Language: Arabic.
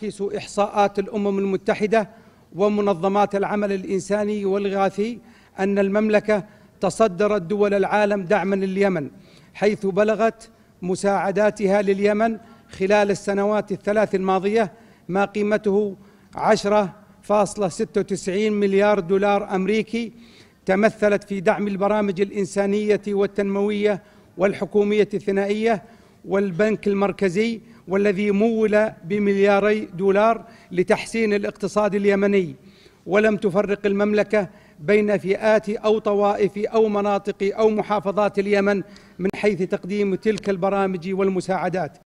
تعكس إحصاءات الأمم المتحدة ومنظمات العمل الإنساني والإغاثي أن المملكة تصدرت دول العالم دعما لليمن حيث بلغت مساعداتها لليمن خلال السنوات الثلاث الماضية ما قيمته 10.96 مليار دولار أمريكي تمثلت في دعم البرامج الإنسانية والتنموية والحكومية الثنائية والبنك المركزي والذي مول بملياري دولار لتحسين الاقتصاد اليمني ولم تفرق المملكة بين فئات أو طوائف أو مناطق أو محافظات اليمن من حيث تقديم تلك البرامج والمساعدات